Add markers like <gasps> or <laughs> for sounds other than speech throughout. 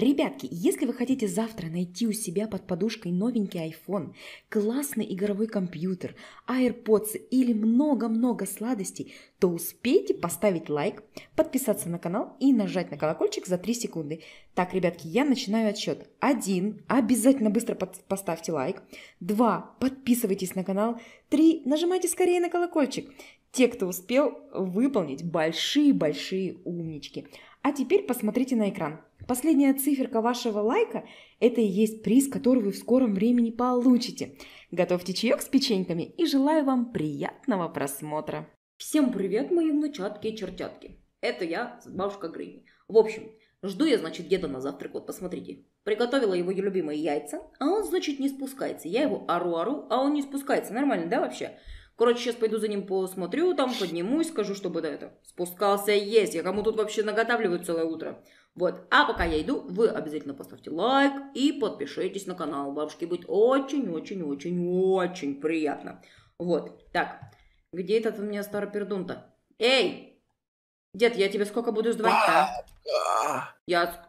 Ребятки, если вы хотите завтра найти у себя под подушкой новенький iPhone, классный игровой компьютер, AirPods или много-много сладостей, то успейте поставить лайк, подписаться на канал и нажать на колокольчик за 3 секунды. Так, ребятки, я начинаю отсчет. 1. Обязательно быстро под- поставьте лайк. 2. Подписывайтесь на канал. 3. Нажимайте скорее на колокольчик. Те, кто успел выполнить, большие-большие умнички. А теперь посмотрите на экран. Последняя циферка вашего лайка – это и есть приз, который вы в скором времени получите. Готовьте чаек с печеньками и желаю вам приятного просмотра. Всем привет, мои внучатки и чертятки. Это я, бабушка Грыни. В общем, жду я, значит, деда на завтрак, вот посмотрите. Приготовила его любимые яйца, а он, значит, не спускается. Я его ару-ару, а он не спускается. Нормально, да, вообще? Короче, сейчас пойду за ним посмотрю, там поднимусь, скажу, чтобы да, это спускался и есть. Я кому тут вообще наготавливаю целое утро. Вот, а пока я иду, вы обязательно поставьте лайк и подпишитесь на канал. Бабушке будет очень-очень-очень-очень приятно. Вот, так, где этот у меня старый пердун-то? Эй! Дед, я тебе сколько буду ждать? Бабка! Я...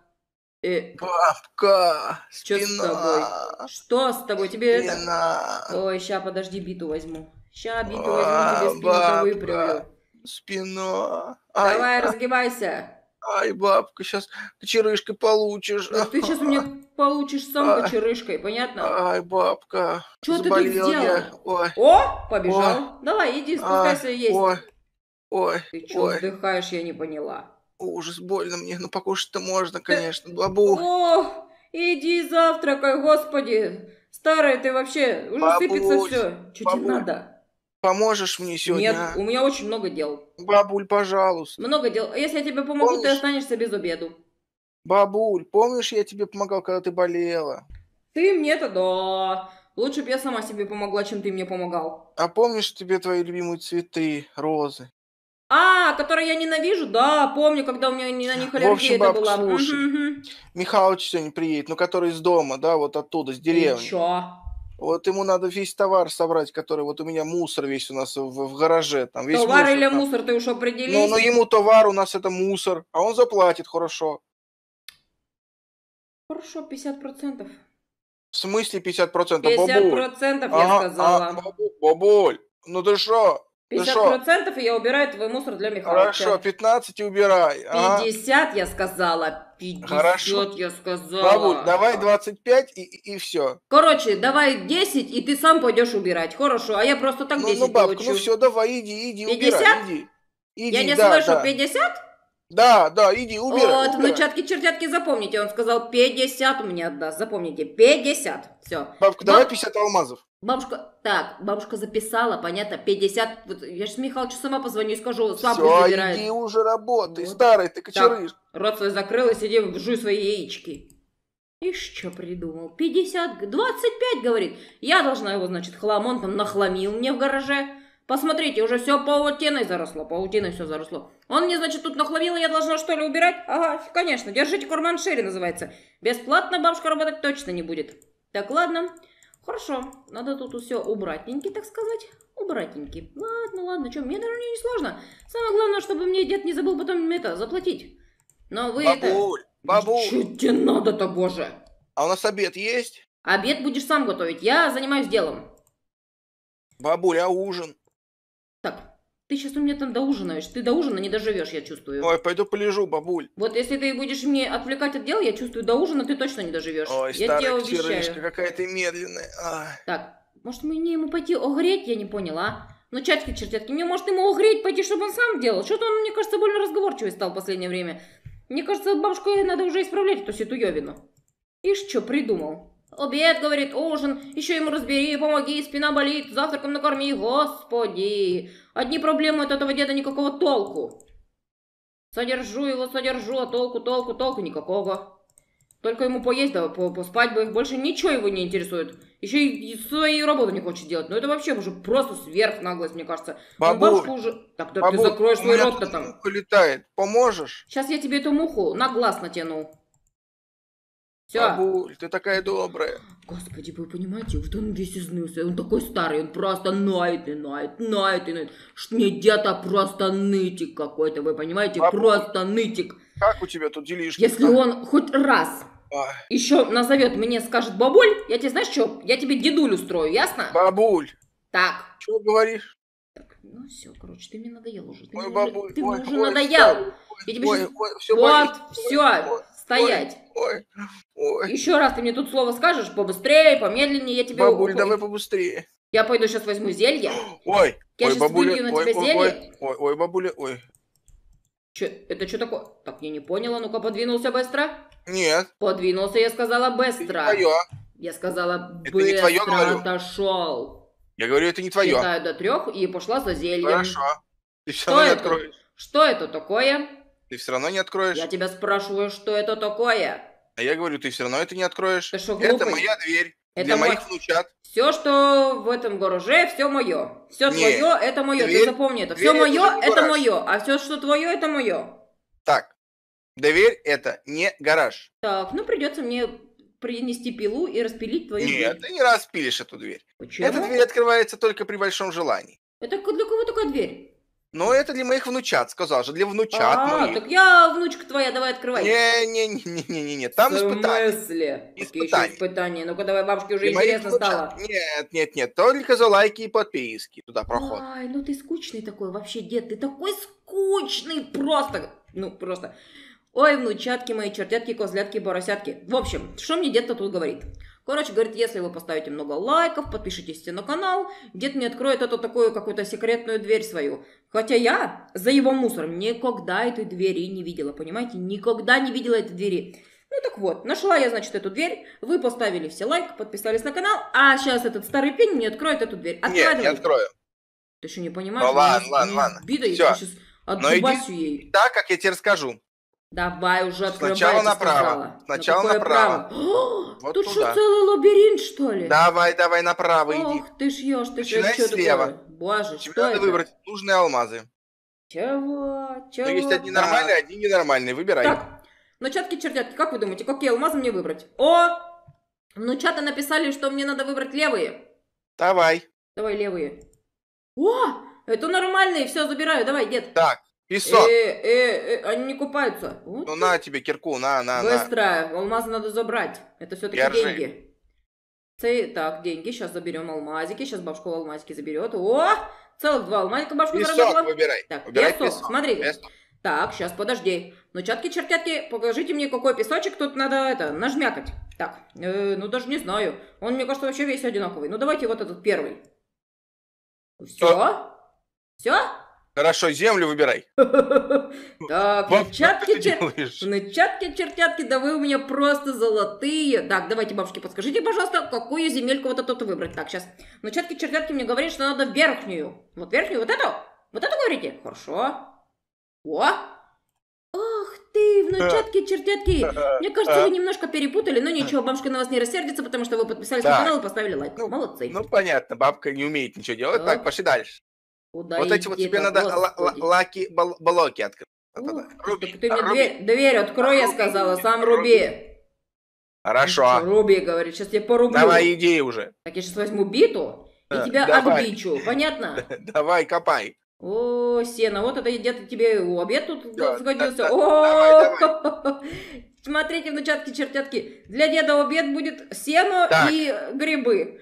Э... Бабка! Что с тобой? Что с тобой? Тебе Спина. это... Ой, сейчас, подожди, биту возьму. Ща биту возьму тебе а, спину выпрямлю. Спина. Ай, Давай, разгибайся. Ай, бабка, сейчас кочерышкой получишь. Да ты сейчас мне получишь сам ай, кочерышкой, понятно? Ай, бабка. Что ты тут сделал? Ой. О, побежал. Ой. Давай, иди, спускайся, ай, есть. Ой. Ой. Ты что вздыхаешь, я не поняла. Ужас, больно мне. Ну, покушать-то можно, конечно. Бабу. О, иди завтракай, господи. Старая ты вообще, уже бабуль, сыпется все. Что тебе надо? Поможешь мне сегодня? Нет, а? у меня очень много дел. Бабуль, пожалуйста. Много дел. Если я тебе помогу, помнишь? ты останешься без обеду. Бабуль, помнишь, я тебе помогал, когда ты болела? Ты мне-то да. Лучше бы я сама себе помогла, чем ты мне помогал. А помнишь тебе твои любимые цветы, розы? А, которые я ненавижу? Да, помню, когда у меня на них аллергия В общем, баб, это была. Слушай, угу, угу. Михалыч сегодня приедет, ну который из дома, да, вот оттуда, с деревни. И чё? вот ему надо весь товар собрать, который вот у меня мусор весь у нас в, в гараже. Там, весь товар мусор, или там. мусор, ты уж определись. Ну, но ну, ему товар, у нас это мусор, а он заплатит хорошо. Хорошо, 50%. В смысле 50%? 50% бабуль. я ага, сказала. А, бабуль, бабуль, ну ты что? 50% ты я убираю твой мусор для Михалыча. Хорошо, 15 убирай. Ага. я сказала, 50, Хорошо. я сказала. Бабуль, давай 25 и, и все. Короче, давай 10, и ты сам пойдешь убирать. Хорошо, а я просто так ну, 10 ну, бабка, ну получу. ну все, давай, иди, иди, 50? убирай, иди. иди я не да, слышу, да. 50? Да, да, иди, убирай. Вот, убирай. внучатки-чердятки запомните, он сказал 50 меня отдаст, запомните, 50, все. Бабка, Баб... давай 50 алмазов. Бабушка, так, бабушка записала, понятно, 50, вот, я же Михалычу сама позвоню и скажу, сам Все, забирает. иди уже работай, вот. старый ты кочерыж. Так, рот свой закрыл и сиди, жуй свои яички. И что придумал? 50, 25, говорит. Я должна его, значит, хламон там нахламил мне в гараже. Посмотрите, уже все паутиной заросло, паутиной все заросло. Он мне, значит, тут нахловил, я должна что ли убирать? Ага, конечно, держите карман шире называется. Бесплатно бабушка работать точно не будет. Так, ладно, хорошо, надо тут все убратненьки, так сказать братеньки. Ладно, ладно, что, мне даже не, сложно. Самое главное, чтобы мне дед не забыл потом это заплатить. Но вы бабуль, это... Бабуль, Что тебе надо-то, боже? А у нас обед есть? Обед будешь сам готовить, я занимаюсь делом. Бабуля, а ужин? Так, ты сейчас у меня там до ужина, ты до ужина не доживешь, я чувствую. Ой, пойду полежу, бабуль. Вот если ты будешь мне отвлекать от дел, я чувствую, до ужина ты точно не доживешь. Ой, я старая тебе обещаю. какая ты медленная. А. Так, может мне ему пойти огреть, я не поняла, Ну, чатки чертятки, мне может ему огреть пойти, чтобы он сам делал. Что-то он, мне кажется, больно разговорчивый стал в последнее время. Мне кажется, бабушка надо уже исправлять эту ситуевину. Ишь, что придумал. Обед, говорит, ужин, еще ему разбери, помоги, спина болит, завтраком накорми, господи. Одни проблемы от этого деда никакого толку. Содержу его, содержу, а толку, толку, толку никакого. Только ему поесть, да поспать бы, больше ничего его не интересует. Еще и свою работу не хочет делать. Ну это вообще уже просто сверх наглость, мне кажется. Бабуль, уже... Так, да бабуль, ты закроешь свой рот-то там. Муха летает, поможешь? Сейчас я тебе эту муху на глаз натяну. Все. Бабуль, ты такая добрая. Господи, вы понимаете, вот он весь изнылся, он такой старый, он просто ноет и ноет, ноет и ноет. Что не дед, а просто нытик какой-то, вы понимаете, Бабуль, просто нытик. Как у тебя тут делишки? Если как? он хоть раз а. еще назовет мне, скажет, бабуль, я тебе, знаешь что, я тебе дедуль устрою, ясно? Бабуль. Так. Чего говоришь? Так, ну все, короче, ты мне надоел уже. Ты ой, мне бабуль, уже, ты ой, мне ой, уже ой, надоел. Ой, я тебе ой, сейчас... ой, все вот, болит, все. Ой, Стоять. Ой, ой, ой. Еще раз ты мне тут слово скажешь, побыстрее, помедленнее, я тебе... Бабуль, давай побыстрее. Я пойду сейчас возьму зелье. Ой, я ой, бабуля, на ой, тебя ой, зелье. Ой, ой, ой, бабуля, ой. Че, это что такое? Так, я не поняла. Ну-ка, подвинулся быстро? Нет. Подвинулся, я сказала быстро. Это не твое. Я сказала быстро это не твое, говорю. отошел. Я говорю, это не твое. Считаю до трех и пошла за зельем. Хорошо. Ты все что это? Откроешь. Что это такое? Ты все равно не откроешь. Я тебя спрашиваю, что это такое? А я говорю, ты все равно это не откроешь. Ты что, глупый? Это моя дверь. Это для мой... моих внучат. Все, что в этом гараже, все мое. Все Нет, твое, это мое. Дверь, ты запомни это. Все мое, это, это мое. А все, что твое, это мое. Так, дверь это не гараж. Так, ну придется мне принести пилу и распилить твою Нет, дверь. Нет, ты не распилишь эту дверь. Почему? Эта дверь открывается только при большом желании. Это для кого такая дверь? Ну, это для моих внучат, сказал же, для внучат А, так я внучка твоя, давай открывай. Не-не-не-не-не-не, там испытание. В смысле? Какие еще Ну-ка давай, бабушке уже интересно стало. Нет, нет, нет, только за лайки и подписки туда проход. Ай, ну ты скучный такой вообще, дед, ты такой скучный просто. Ну, просто. Ой, внучатки мои, чертятки, козлятки, поросятки. В общем, что мне дед-то тут говорит? Короче, говорит, если вы поставите много лайков, подпишитесь на канал, дед мне откроет эту такую какую-то секретную дверь свою. Хотя я за его мусором никогда этой двери не видела, понимаете? Никогда не видела этой двери. Ну так вот, нашла я, значит, эту дверь, вы поставили все лайк, подписались на канал, а сейчас этот старый пень мне откроет эту дверь. Откладывай. Нет, не открою. Ты что, не понимаешь? Ну ладно, ладно, ладно. Обида, я сейчас... Отдубасю ей. Так, как я тебе расскажу. Давай уже открывай. Сначала направо. Сказала. Сначала На направо. <gasps> вот Тут что, целый лабиринт, что ли? Давай, давай, направо Ох, иди. Ох, ты ж ешь, ты ж ешь. слева. Такое? Боже, Тебе что надо это? выбрать нужные алмазы. Чего? Чего? Ну, есть одни нормальные, одни ненормальные. Выбирай. Так, начатки-чертятки, как вы думаете, какие алмазы мне выбрать? О! Ну, чата написали, что мне надо выбрать левые. Давай. Давай левые. О! Это нормальные, все, забираю, давай, дед. Так, Песок. Э, э, э, они не купаются. Вот Ну ты. на тебе кирку, на, на, на. Быстро, алмазы надо забрать. Это все-таки деньги. Це- Так, деньги, сейчас заберем алмазики, сейчас бабушка алмазики заберет. О, целых два алмазика бабушка Пісок заработала. вибирай. Так, Вибирай пісок, Песок, смотрите. Так, сейчас, подожди. Ну, чатки-чертятки, покажите мне, какой песочек тут надо, это, нажмякать. Так, э, ну даже не знаю. Он, мне кажется, вообще весь одинаковый. Ну, давайте вот этот первый. Все? Все? Хорошо, землю выбирай. <laughs> Так, начатки, начатки, чертятки, да вы у меня просто золотые. Так, давайте, бабушки, подскажите, пожалуйста, какую земельку вот эту выбрать. Так, сейчас. Начатки, чертятки мне говорит, что надо верхнюю. Вот верхнюю, вот эту? Вот эту говорите? Хорошо. О! ты, в э. начатке чертятки. Э, мне кажется, э. вы немножко перепутали, но ничего, бабушка на вас не рассердится, потому что вы подписались на канал и поставили лайк. Ну Молодцы. Ну, понятно, бабка не умеет ничего делать. Так, пошли дальше. Куда вот эти вот тебе надо лаки, балоки открыть. Руби, так ты мне дверь, дверь открой, я сказала, <laughs> сам руби. Ну Хорошо. Руби, говорит, сейчас я порублю. Давай, иди уже. Так я сейчас возьму биту и тебя Давай. отбичу, понятно? <laughs> Давай, копай. О, сено, вот это где-то тебе обед тут да, сгодился. Да, О, давай, давай. <laughs> смотрите, внучатки, чертятки, для деда обед будет сено так. и грибы.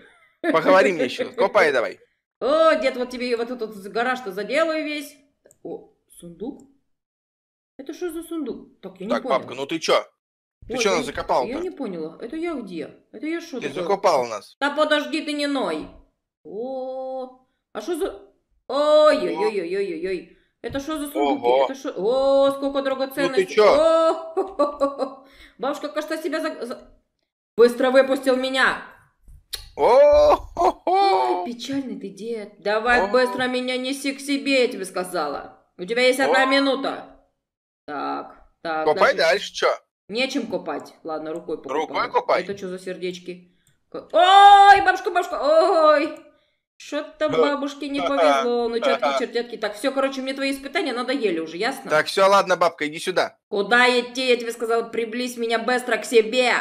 Поговорим еще, копай давай. О, дед, вот тебе вот этот гараж-то заделаю весь. О, сундук? Это что за сундук? Так, я не так, понял. бабка, ну ты чё? Ты Ой, чё нас закопал-то? Я не поняла. Это я где? Это я что Ты такое? закопал нас. Да подожди ты не ной. О, а что за... Ой-ой-ой-ой-ой-ой. Это что за сундуки? Ого. Это шо... О, сколько драгоценностей. Ну ты чё? О, хо -хо -хо. Бабушка, кажется, себя... За... Быстро выпустил меня. О, печальный ты дед. Давай быстро меня неси к себе, я тебе сказала. У тебя есть одна минута. Так, так. Копай дальше, что? Нечем копать. Ладно, рукой покупай. Рукой копай. Это что за сердечки? Ой, бабушка, бабушка, ой. Что-то бабушке не повезло. Ну, тетки, чертетки. Так, все, короче, мне твои испытания надоели уже, ясно? Так, все, ладно, бабка, иди сюда. Куда идти? Я тебе сказала, приблизь меня быстро к себе.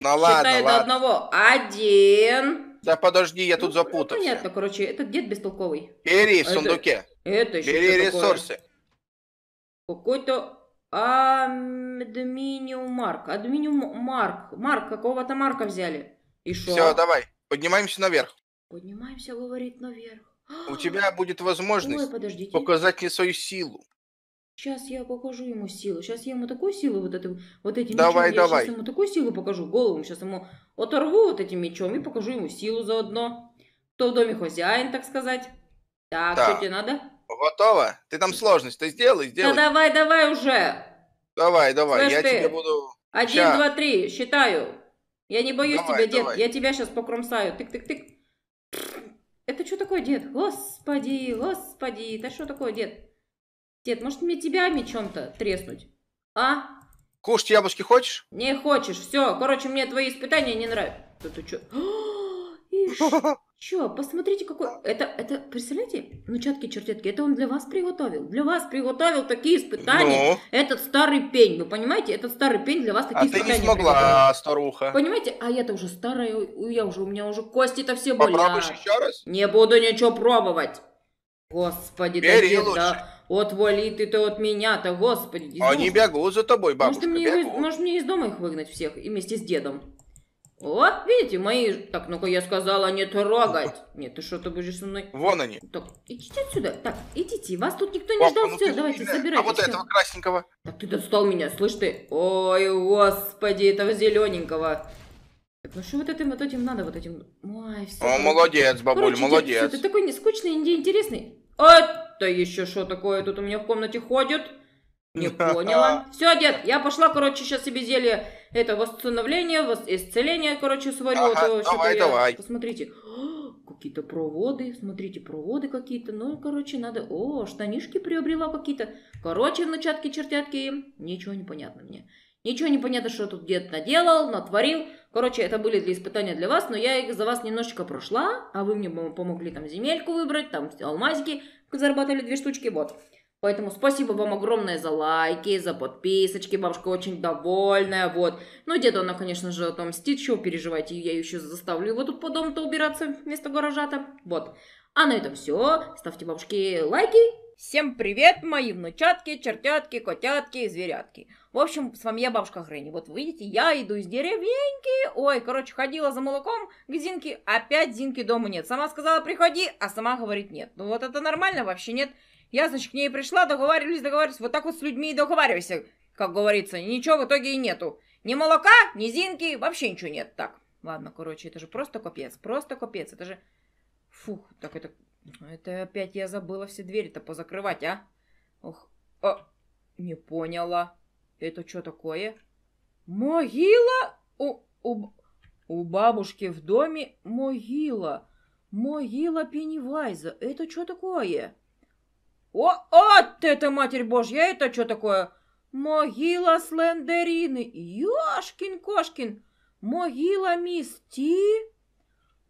Ну ладно, Считаю до одного. Один. Да подожди, я тут Ну, запутался. Понятно, короче, этот дед бестолковый. Бери в А это- сундуке. Это Бери ресурсы. Какой-то Админиум Марк. Админиум Марк. Марк, какого-то Марка взяли. И шо? Все, давай. Поднимаемся наверх. Поднимаемся, говорит, наверх. У тебя будет возможность подождите. показать мне свою силу. Сейчас я покажу ему силу. Сейчас я ему такую силу вот этим, вот этим давай, мечом. Давай. Я сейчас ему такую силу покажу. Голову сейчас ему оторву вот этим мечом и покажу ему силу заодно. Кто в доме хозяин, так сказать. Так, да. что тебе надо? Готово? Ты там сложность, ты сделай, сделай. Да давай, давай уже. Давай, давай, Слышь я ты? тебе буду... Один, сейчас. два, три, считаю. Я не боюсь давай, тебя, дед, я тебя сейчас покромсаю. Тык-тык-тык. Это что такое, дед? Господи, господи, это что такое, дед? Дед, может мне тебя мечом-то треснуть? А? Кушать яблочки хочешь? Не хочешь, все. Короче, мне твои испытания не нравятся. Да ты чё? <gasps> <laughs> Че, посмотрите, какой... Это, это, представляете? Начатки чатки, чертетки, это он для вас приготовил. Для вас приготовил такие испытания. Ну? Этот старый пень, вы понимаете? Этот старый пень для вас а такие а испытания А ты не смогла, приготовил. старуха. Понимаете? А я-то уже старая, я уже, у меня уже кости-то все болят. Попробуешь еще раз? Не буду ничего пробовать. Господи, Бери да, лучше. да. Отвали ты-то от меня-то, господи. Из а Они бегут за тобой, бабушка, может, мне, бегут. Может, мне из дома их выгнать всех и вместе с дедом? Вот, видите, мои... Так, ну-ка, я сказала не трогать. <laughs> Нет, ты что, ты будешь со мной... Вон они. Так, идите отсюда. Так, идите, вас тут никто не Папа, ждал. Ну Все, давайте, не... собирайте. А вот все. этого красненького? Так ты достал меня, слышь ты. Ой, господи, этого зелененького. Так, ну что вот этим вот этим надо, вот этим... Ой, все. О, молодец, бабуль, Короче, молодец. Дед, все, ты такой скучный, и неинтересный. Это еще что такое тут у меня в комнате ходит? Не поняла. Все, дед, я пошла, короче, сейчас себе зелье это восстановление, вос... исцеление, короче, сварю. А ага, давай, давай. Я... Посмотрите, <gasps> какие-то проводы, смотрите, проводы какие-то. Ну, короче, надо... О, штанишки приобрела какие-то. Короче, в начатке чертятки ничего не понятно мне. Ничего не понятно, что тут дед наделал, натворил. Короче, это были для испытания для вас, но я их за вас немножечко прошла, а вы мне помогли там земельку выбрать, там алмазики зарабатывали две штучки, вот. Поэтому спасибо вам огромное за лайки, за подписочки. Бабушка очень довольная, вот. Ну, деду она, конечно же, там мстит, чего переживайте, я ее еще заставлю его тут по дому-то убираться вместо гаража-то. Вот. А на этом все. Ставьте бабушке лайки, Всем привет, мои внучатки, чертятки, котятки и зверятки. В общем, с вами я, бабушка Гренни. Вот видите, я иду из деревеньки. Ой, короче, ходила за молоком к Зинке. Опять Зинки дома нет. Сама сказала, приходи, а сама говорит нет. Ну вот это нормально, вообще нет. Я, значит, к ней пришла, договаривались, договаривались. Вот так вот с людьми и договаривайся, как говорится. Ничего в итоге и нету. Ни молока, ни Зинки, вообще ничего нет. Так, ладно, короче, это же просто капец, просто капец. Это же... Фух, так это это опять я забыла все двери-то позакрывать, а? Ох, а, не поняла. Это что такое? Могила? У, у, у бабушки в доме могила. Могила Пеннивайза. Это что такое? О, от это, Матерь Божья, это что такое? Могила Слендерины. Ёшкин-кошкин. Могила мисти?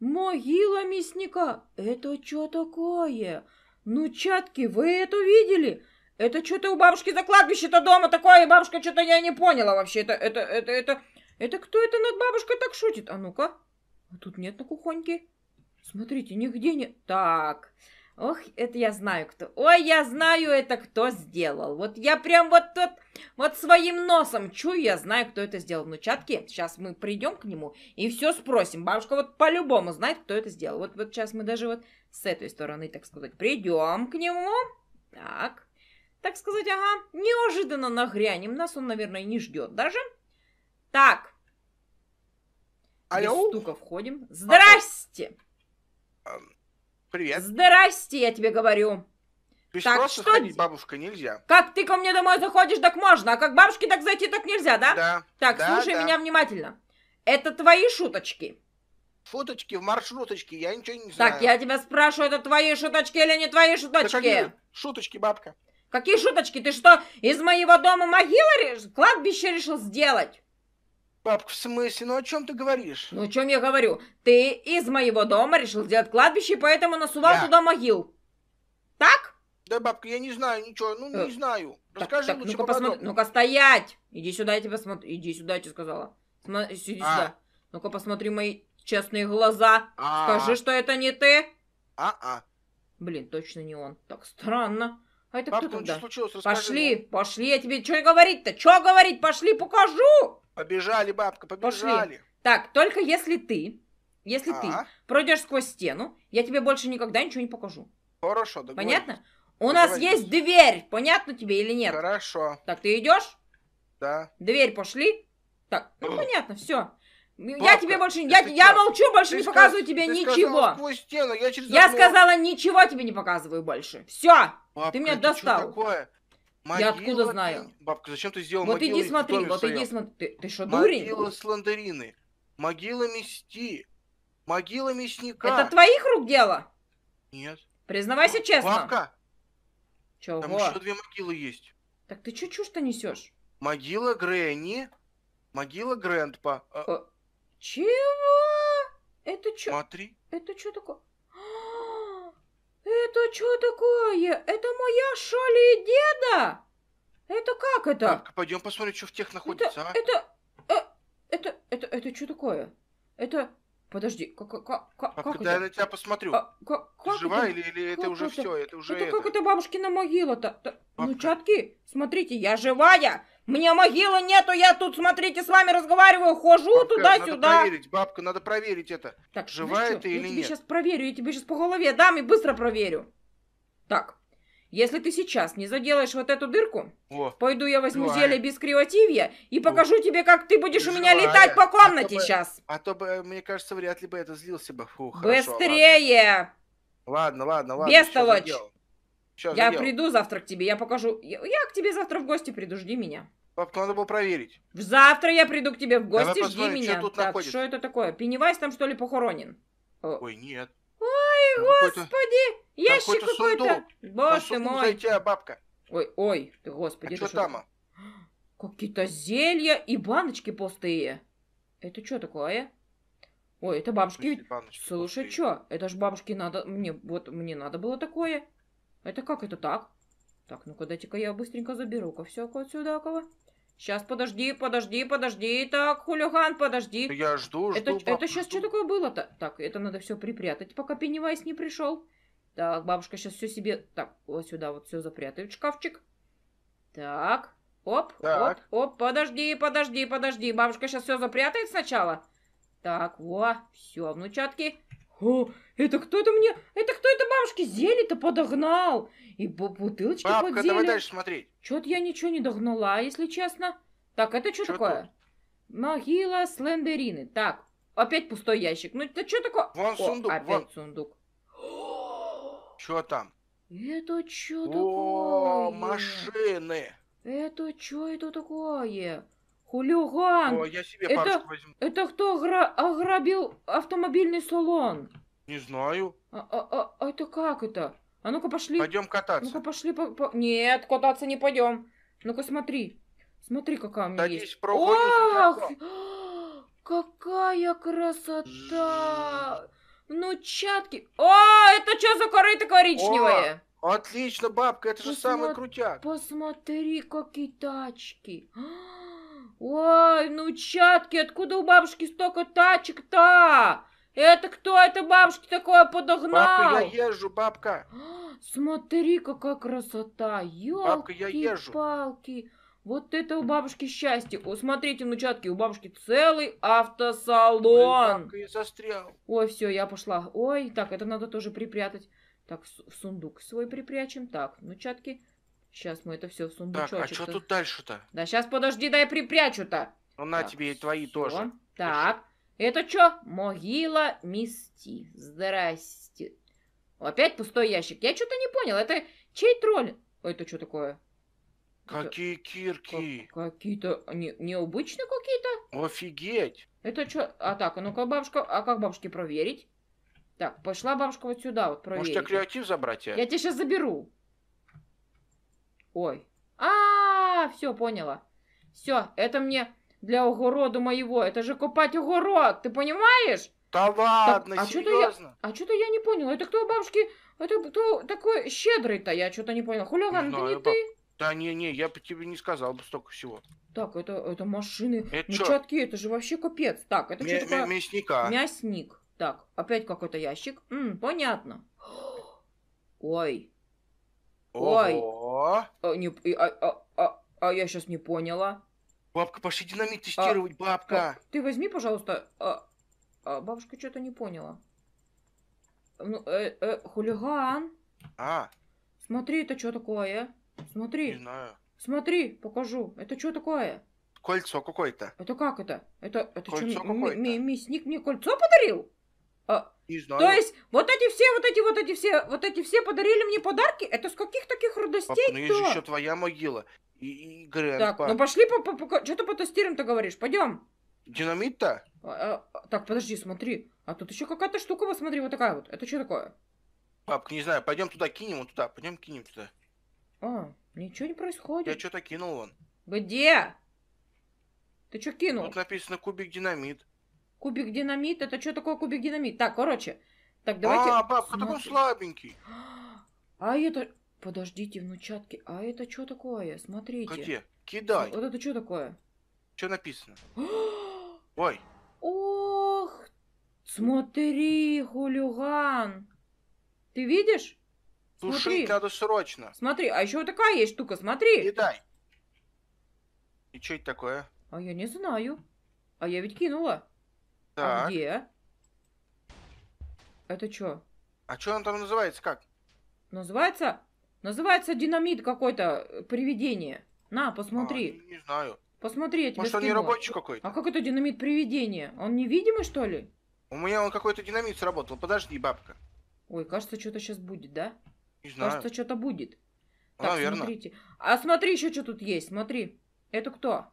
«Могила мясника! Это что такое? Ну, чатки, вы это видели? Это что-то у бабушки за кладбище-то дома такое, бабушка что-то я не поняла вообще. Это, это, это, это, это кто это над бабушкой так шутит? А ну-ка, а тут нет на кухоньке. Смотрите, нигде не... Так, ох, это я знаю кто. Ой, я знаю это кто сделал. Вот я прям вот тут... Вот... Вот своим носом чую, я знаю, кто это сделал. Внучатки, сейчас мы придем к нему и все спросим. Бабушка вот по-любому знает, кто это сделал. Вот, вот сейчас мы даже вот с этой стороны, так сказать, придем к нему. Так, так сказать, ага, неожиданно нагрянем. Нас он, наверное, не ждет даже. Так. Алло? Без стука входим. Здрасте! Эм, привет. Здрасте, я тебе говорю. Ты так просто что ходить, бабушка, нельзя. Как ты ко мне домой заходишь, так можно, а как бабушке так зайти, так нельзя, да? Да. Так, да, слушай да. меня внимательно. Это твои шуточки? Шуточки в маршруточке, я ничего не знаю. Так, я тебя спрашиваю, это твои шуточки или не твои шуточки? Да какие? Шуточки, бабка. Какие шуточки? Ты что, из моего дома могилы, кладбище решил сделать? Бабка, в смысле? Ну о чем ты говоришь? Ну о чем я говорю? Ты из моего дома решил сделать кладбище, поэтому насувал да. туда могил. Так? Ой, бабка, я не знаю ничего, ну не э, знаю. Расскажи так, так, лучше ну-ка, посмотри, ну-ка, стоять! Иди сюда, я тебя смотрю. Иди сюда, я тебе сказала. Сма... Сиди а. сюда. Ну-ка, посмотри мои честные глаза. А -а. Скажи, что это не ты. А-а. Блин, точно не он. Так странно. А это Бабка, кто ну тогда? Случилось, пошли, ему. пошли, я тебе что говорить-то? Что говорить? Пошли, покажу! Побежали, бабка, побежали. Пошли. Так, только если ты, если а -а. ты пройдешь сквозь стену, я тебе больше никогда ничего не покажу. Хорошо, договорились. Понятно? У нас Давай. есть дверь, понятно тебе или нет? Хорошо. Так, ты идешь? Да. Дверь пошли? Так, ну понятно, все. Бабка, я тебе больше, я, я молчу, больше ты не показываю тебе ты ничего. Стену, я, я сказала, ничего тебе не показываю больше. Все, ты меня ты достал. Такое? Могила я откуда знаю? Бабка, зачем ты сделал Вот иди смотри, вот своем? иди смотри. Ты, ты что, дурень? Могила Сландерины, могила Мести, могила Мясника. Это твоих рук дело? Нет. Признавайся честно. Бабка, чего? Там еще две могилы есть. Так ты что чушь-то несешь? Могила Грэнни, могила Грэндпа. О, а э, чего? Это что? Смотри. Это что такое? А, это что такое? Это моя, что деда? Это как это? Так, пойдем посмотрим, что в тех находится, это, а? Это, э, это, это, это, это что такое? Это, Подожди, а, как, как, как, как это? Я на тебя посмотрю. А, жива или, или это уже все? Это уже это, как это бабушкина могила-то? Бабка. А ну, чатки, смотрите, я живая. Мне могилы нету, я тут, смотрите, с вами разговариваю, хожу туда-сюда. Надо проверить, бабка, надо проверить это. Так, ну живая ты или нет? Я сейчас проверю, я тебе сейчас по голове дам и быстро проверю. Так, если ты сейчас не заделаешь вот эту дырку, О, пойду я возьму давай. зелье без креативия и покажу О. тебе, как ты будешь Желаю. у меня летать по а комнате а бы, сейчас. А то, бы, мне кажется, вряд ли бы это злился бы. Фу, хорошо, Быстрее! Ладно, ладно, ладно. Бестолочь! Сейчас я задел. приду завтра к тебе, я покажу. Я, я к тебе завтра в гости приду, жди меня. Папка, надо было проверить. Завтра я приду к тебе в гости, Давай жди посмотрим, меня. Что, тут так, находится. что это такое? Пеневайс там, что ли, похоронен? Ой, нет. Ай, господи! Ящик какой-то! Боже мой! А, бабка. Ой, ой, ты, господи. А что там? <gasps> Какие-то зелья и баночки пустые. Это что такое? А? Ой, это бабушки... Слушай, что? Это ж бабушки надо... Мне вот мне надо было такое. Это как это так? Так, ну-ка, дайте-ка я быстренько заберу-ка все отсюда, кого. Сейчас, подожди, подожди, подожди. Так, хулиган, подожди. Я жду, жду. Это, бабушка. это сейчас что такое было-то? Так, это надо все припрятать, пока Пеннивайс не пришел. Так, бабушка сейчас все себе... Так, вот сюда вот все запрятает в шкафчик. Так, оп, так. оп, оп, подожди, подожди, подожди. Бабушка сейчас все запрятает сначала. Так, во, все, внучатки. «О, это кто-то мне, это кто это бабушке зелье-то подогнал?» И бутылочки Бабка, под зелье. давай дальше смотреть. Чё-то я ничего не догнала, если честно. Так, это что такое? Тут? Могила Слендерины. Так, опять пустой ящик. Ну это что такое? Вон О, сундук, опять вон. сундук. <gasps> Что там? Это что такое? О, машины. Это что это такое? Хулиган! О, я себе это, возьму. Это кто огра- ограбил автомобильный салон? Не знаю. А, а, а, а это как это? А ну-ка пошли. Пойдем кататься. Ну-ка пошли. По- по... Нет, кататься не пойдем. Ну-ка смотри. Смотри, какая у меня Садись, есть. Ох! <gasps> Какая красота! Ну чатки! О, а, это что за корыто коричневое? О, отлично, бабка, это Посма... же самый крутяк. Посмотри, какие тачки. А, «Ой, ну внучатки, откуда у бабушки столько тачек-то? Это кто это бабушки такое подогнал?» «Бабка, я езжу, бабка!» <gasps> какая красота! Ёлки-палки!» Палки. Вот это у бабушки счастье. О, смотрите, внучатки, у бабушки целый автосалон. Ой, бабка, я застрял. Ой, все, я пошла. Ой, так, это надо тоже припрятать. Так, в сундук свой припрячем. Так, внучатки, Сейчас мы это все в сундучочек. Так, а что тут дальше-то? Да сейчас подожди, дай припрячу-то. Ну на так, тебе и твои все. тоже. Так, это что? Могила мести. Здрасте. Опять пустой ящик. Я что-то не понял, это чей тролль? Ой, это что такое? Какие это... кирки? Как... Какие-то не... необычные какие-то? Офигеть! Это что? А так, а ну-ка бабушка, а как бабушке проверить? Так, пошла бабушка вот сюда вот проверить. Может, я креатив забрать? А? Я, я тебя сейчас заберу. Ой. А, все, поняла. Все, это мне для огорода моего. Это же копать огород, ты понимаешь? Да ладно, так, а серьезно? Я, а что-то я не понял. Это кто у бабушки? Это кто такой щедрый-то? Я что-то не понял. Хулиган, это не баб... ты? Да не, не, я бы тебе не сказал бы столько всего. Так, это, это машины. Это Нечетки, ну, это же вообще капец. Так, это что такое? Мясника. Мясник. Так, опять какой-то ящик. М, понятно. <gasps> Ой, Ой. А, не, а, а, а, а я сейчас не поняла. Бабка, пошли динамит а, тестировать, а, бабка. А, ты возьми, пожалуйста. А, а бабушка что-то не поняла. Ну, э, э, хулиган. А. Смотри, это что такое? А? Смотри. Не знаю. Смотри, покажу. Это что такое? Кольцо какое-то. Это как это? Это, это кольцо что, мясник мне кольцо подарил? А, не То есть вот эти все, вот эти, вот эти все, вот эти все подарили мне подарки. Это с каких таких радостей? Пап, ну есть же еще твоя могила и, и Грэндпа. Так, ну пошли, по, по, по, что ты потестируем, то говоришь? Пойдем. Динамит-то? А, а, так, подожди, смотри. А тут еще какая-то штука, посмотри, вот такая вот. Это что такое? Папка, не знаю, пойдем туда кинем, вот туда, пойдем кинем туда. А, ничего не происходит. Я что-то кинул вон. Где? Ты что кинул? Тут написано кубик динамит. Кубик динамит? Это что такое кубик динамит? Так, короче. Так, давайте... А, бабка, такой слабенький. А это... Подождите, внучатки. А это что такое? Смотрите. Где? Кидай. Вот это что такое? Что написано? <gasps> Ой. Ох, смотри, хулиган. Ты видишь? Тушить смотри. надо срочно. Смотри, а еще вот такая есть штука, смотри. Кидай. И что это такое? А я не знаю. А я ведь кинула. А где? Это что? А что он там называется? Как? Называется? Называется динамит какой-то э, привидение. На, посмотри. А, не знаю. Посмотри, я тебе Может, он не рабочий какой-то? А как это динамит привидение? Он невидимый, что ли? У меня он какой-то динамит сработал. Подожди, бабка. Ой, кажется, что-то сейчас будет, да? Не знаю. Кажется, что-то будет. Так, Наверное. смотрите. А смотри, еще что тут есть, смотри. Это кто?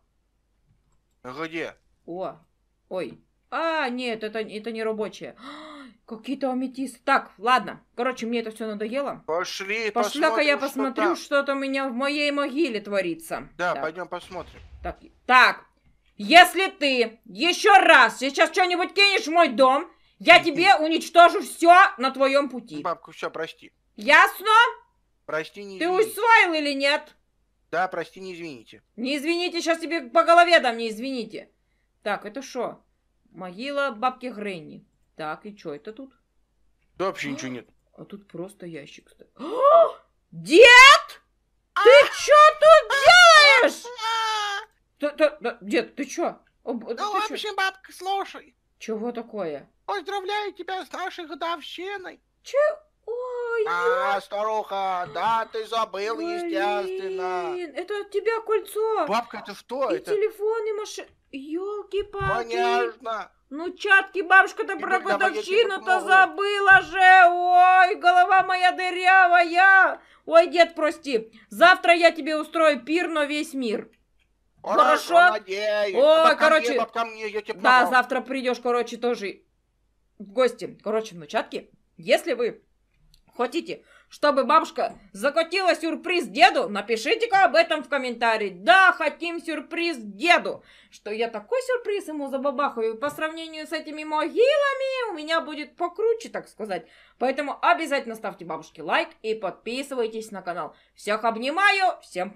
Где? О, ой, а, нет, это, это не рабочие. <gasps> Какие-то аметисты. Так, ладно. Короче, мне это все надоело. Пошли, Пошли, ка я посмотрю, что, что там у меня в моей могиле творится. Да, так. пойдем посмотрим. Так, так, если ты еще раз сейчас что-нибудь кинешь в мой дом, я тебе уничтожу все на твоем пути. Бабка, все, прости. Ясно? Прости, не Ты извините. усвоил или нет? Да, прости, не извините. Не извините, сейчас тебе по голове дам, не извините. Так, это что? Могила бабки Гренни. Так, и что это тут? Да вообще ничего нет. А тут просто ящик стоит. Дед! Ты что тут делаешь? Дед, ты что? Ну, в общем, бабка, слушай. Чего такое? Поздравляю тебя с нашей годовщиной. Чего? А, старуха, да, ты забыл, естественно. блин, это от тебя кольцо. Бабка, это что? И Это телефон, и машина. Елки-палки. понятно. Ну, чатки, бабушка-то про Теперь то забыла же. Ой, голова моя дырявая. Ой, дед, прости. Завтра я тебе устрою пир, но весь мир. Хорошо. надеюсь. Ой, Бабка мне, короче, мне, я тебе Да, завтра придешь, короче, тоже в гости. Короче, внучатки, если вы Хотите, чтобы бабушка закатила сюрприз деду? Напишите-ка об этом в комментарии. Да, хотим сюрприз деду. Что я такой сюрприз ему забабахаю. По сравнению с этими могилами у меня будет покруче, так сказать. Поэтому обязательно ставьте бабушке лайк и подписывайтесь на канал. Всех обнимаю, всем пока.